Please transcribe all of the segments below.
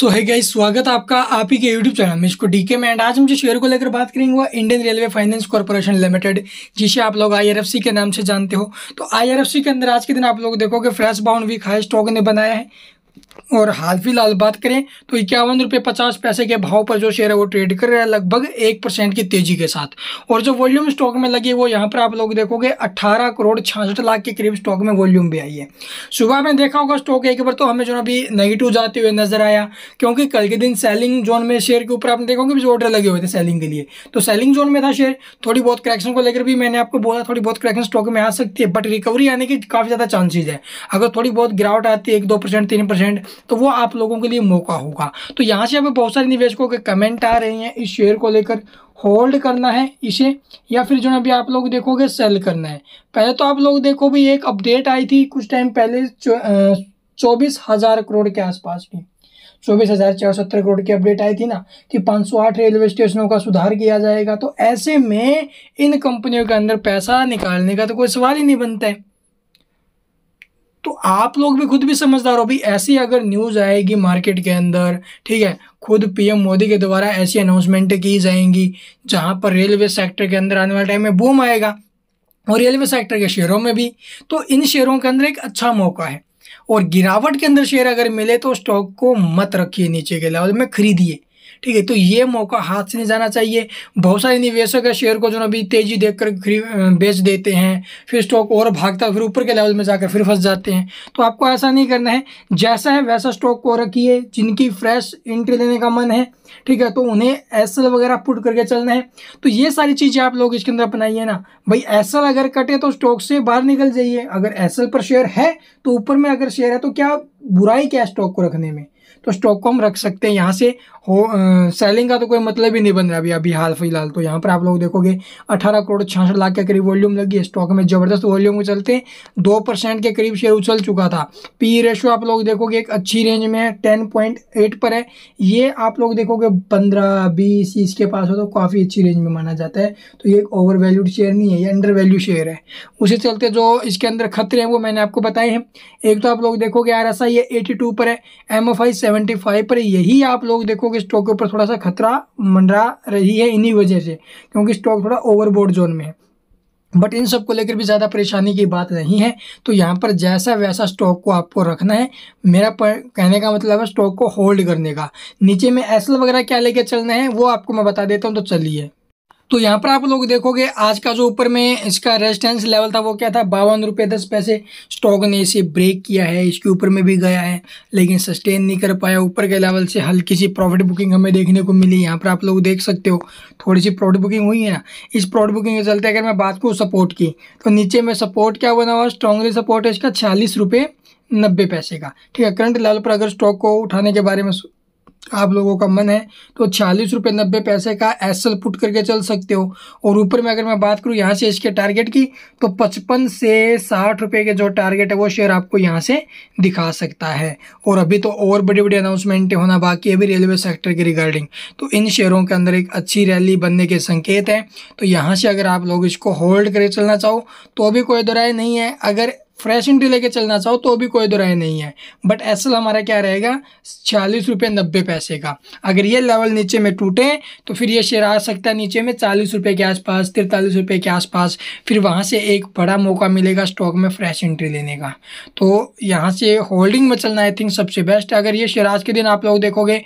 सो है गाइस स्वागत है आपका आप ही के यूट्यूब चैनल में इसको डीके में एंड आज हम जो शेयर को लेकर बात करेंगे वो Indian Railway Finance Corporation Limited जिसे आप लोग आईआरएफसी के नाम से जानते हो तो आईआरएफसी के अंदर आज के दिन आप लोग देखोगे fresh bound week high stock ने बनाया है और हाल फिलहाल बात करें तो इक्यावन रुपये पचास पैसे के भाव पर जो शेयर है वो ट्रेड कर रहा है लगभग एक परसेंट की तेजी के साथ और जो वॉल्यूम स्टॉक में लगी वो यहाँ पर आप लोग देखोगे 18 करोड़ छियासठ लाख के करीब स्टॉक में वॉल्यूम भी आई है सुबह में देखा होगा स्टॉक एक बार तो हमें जो अभी नेगेटिव जाते हुए नजर आया क्योंकि कल के दिन सेलिंग जोन में शेयर के ऊपर आपने देखोगे जो ऑर्डर लगे हुए थे सेलिंग के लिए तो सेलिंग जोन में था शेयर थोड़ी बहुत करेक्शन को लेकर भी मैंने आपको बोला थोड़ी बहुत करेक्शन स्टॉक में आ सकती है बट रिकवरी आने की काफ़ी ज़्यादा चांसेज है अगर थोड़ी बहुत गिरावट आती है एक दो परसेंट तीन परसेंट तो वो आप लोगों के लिए मौका होगा तो यहाँ से हमें बहुत सारे निवेशकों के कमेंट आ रहे हैं इस शेयर को लेकर होल्ड करना है इसे या फिर जो है अभी आप लोग देखोगे सेल करना है पहले तो आप लोग देखो भी एक अपडेट आई थी कुछ टाइम पहले चौबीस हज़ार करोड़ के आसपास की चौबीस हज़ार चार सौ सत्तर करोड़ की अपडेट आई थी ना कि पाँच सौ आठ रेलवे स्टेशनों का सुधार किया जाएगा तो ऐसे में इन कंपनियों के अंदर पैसा निकालने का तो कोई सवाल ही नहीं बनता है तो आप लोग भी खुद भी समझदार हो भाई ऐसी अगर न्यूज़ आएगी मार्केट के अंदर ठीक है खुद पीएम मोदी के द्वारा ऐसी अनाउंसमेंट की जाएंगी जहाँ पर रेलवे सेक्टर के अंदर आने वाले टाइम में बूम आएगा और रेलवे सेक्टर के शेयरों में भी तो इन शेयरों के अंदर एक अच्छा मौका है और गिरावट के अंदर शेयर अगर मिले तो स्टॉक को मत रखिए नीचे के लेवल में खरीदिए ठीक है तो ये मौका हाथ से नहीं जाना चाहिए बहुत सारे निवेशक है शेयर को जो अभी तेज़ी देख कर बेच देते हैं फिर स्टॉक और भागता है फिर ऊपर के लेवल में जाकर फिर फंस जाते हैं तो आपको ऐसा नहीं करना है जैसा है वैसा स्टॉक को रखिए जिनकी फ्रेश एंट्री लेने का मन है ठीक है तो उन्हें एस वगैरह पुट करके चलना है तो ये सारी चीज़ें आप लोग इसके अंदर अपनाइए ना भाई एस अगर कटे तो स्टॉक से बाहर निकल जाइए अगर एस पर शेयर है तो ऊपर में अगर शेयर है तो क्या बुराई क्या स्टॉक को रखने में तो स्टॉक को हम रख सकते हैं यहाँ से हो सेलिंग का तो कोई मतलब ही नहीं बन रहा अभी अभी हाल फिलहाल तो यहाँ पर आप लोग देखोगे 18 करोड़ छियासठ लाख के करीब वॉल्यूम लगी है स्टॉक में ज़बरदस्त वॉल्यूम उछलते हैं दो परसेंट के करीब शेयर उछल चुका था पी रेशो e आप लोग देखोगे एक अच्छी रेंज में है टेन पॉइंट एट पर है ये आप लोग देखोगे पंद्रह बीस इसके पास हो तो काफ़ी अच्छी रेंज में माना जाता है तो ये एक ओवर वैल्यूड शेयर नहीं है ये अंडर वैल्यू शेयर है उसे चलते जो इसके अंदर खतरे हैं वो मैंने आपको बताए हैं एक तो आप लोग देखोगे आर ये एटी पर है एम एफ पर है यही आप लोग देखोगे लोगों के स्टॉक के ऊपर थोड़ा सा खतरा मंडरा रही है इन्हीं वजह से क्योंकि स्टॉक थोड़ा ओवरबोर्ड जोन में है बट इन सब को लेकर भी ज़्यादा परेशानी की बात नहीं है तो यहाँ पर जैसा वैसा स्टॉक को आपको रखना है मेरा पर, कहने का मतलब है स्टॉक को होल्ड करने का नीचे में एसल वगैरह क्या लेके चलना है वो आपको मैं बता देता हूँ तो चलिए तो यहाँ पर आप लोग देखोगे आज का जो ऊपर में इसका रेजिस्टेंस लेवल था वो क्या था बावन रुपये दस पैसे स्टॉक ने इसे ब्रेक किया है इसके ऊपर में भी गया है लेकिन सस्टेन नहीं कर पाया ऊपर के लेवल से हल्की सी प्रॉफिट बुकिंग हमें देखने को मिली यहाँ पर आप लोग देख सकते हो थोड़ी सी प्रॉफिट बुकिंग हुई है ना इस प्रॉफिट बुकिंग के चलते अगर मैं बात करूँ सपोर्ट की तो नीचे में सपोर्ट क्या बना हुआ स्ट्रांगली सपोर्ट है इसका छियालीस रुपये नब्बे पैसे का ठीक है करंट लेवल पर अगर स्टॉक को उठाने के बारे में आप लोगों का मन है तो छियालीस रुपये नब्बे पैसे का एसल पुट करके चल सकते हो और ऊपर में अगर मैं बात करूँ यहाँ से इसके टारगेट की तो पचपन से साठ रुपये के जो टारगेट है वो शेयर आपको यहाँ से दिखा सकता है और अभी तो और बड़ी बड़ी अनाउंसमेंटें होना बाकी है भी रेलवे सेक्टर के रिगार्डिंग तो इन शेयरों के अंदर एक अच्छी रैली बनने के संकेत हैं तो यहाँ से अगर आप लोग इसको होल्ड करके चलना चाहो तो अभी कोई दोराय नहीं है अगर फ्रेश इंट्री लेके चलना चाहो तो भी कोई दो राय नहीं है बट एसल हमारा क्या रहेगा चालीस रुपये नब्बे पैसे का अगर ये लेवल नीचे में टूटे तो फिर ये शेयर आ सकता है नीचे में चालीस रुपये के आसपास तिरतालीस रुपये के आसपास फिर वहाँ से एक बड़ा मौका मिलेगा स्टॉक में फ्रेश एंट्री लेने का तो यहाँ से होल्डिंग में चलना आई थिंक सबसे बेस्ट अगर ये शेयर आज के दिन आप लोग देखोगे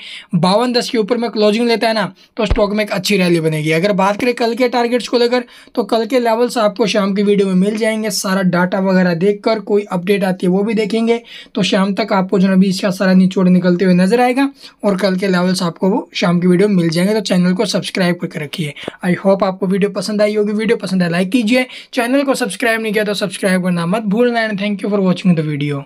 बावन दस के ऊपर में क्लोजिंग लेता है ना तो स्टॉक में एक अच्छी रैली बनेगी अगर बात करें कल के टारगेट्स को लेकर तो कल के लेवल्स आपको शाम की वीडियो में मिल जाएंगे सारा डाटा वगैरह देख कर कोई अपडेट आती है वो भी देखेंगे तो शाम तक आपको जो अभी इसका सारा निचोड़ निकलते हुए नजर आएगा और कल के लेवल्स आपको वो शाम की वीडियो मिल जाएंगे तो चैनल को सब्सक्राइब करके रखिए आई होप आपको वीडियो पसंद आई होगी वीडियो पसंद है लाइक कीजिए चैनल को सब्सक्राइब नहीं किया तो सब्सक्राइब करना मत भूलना and thank you for watching the video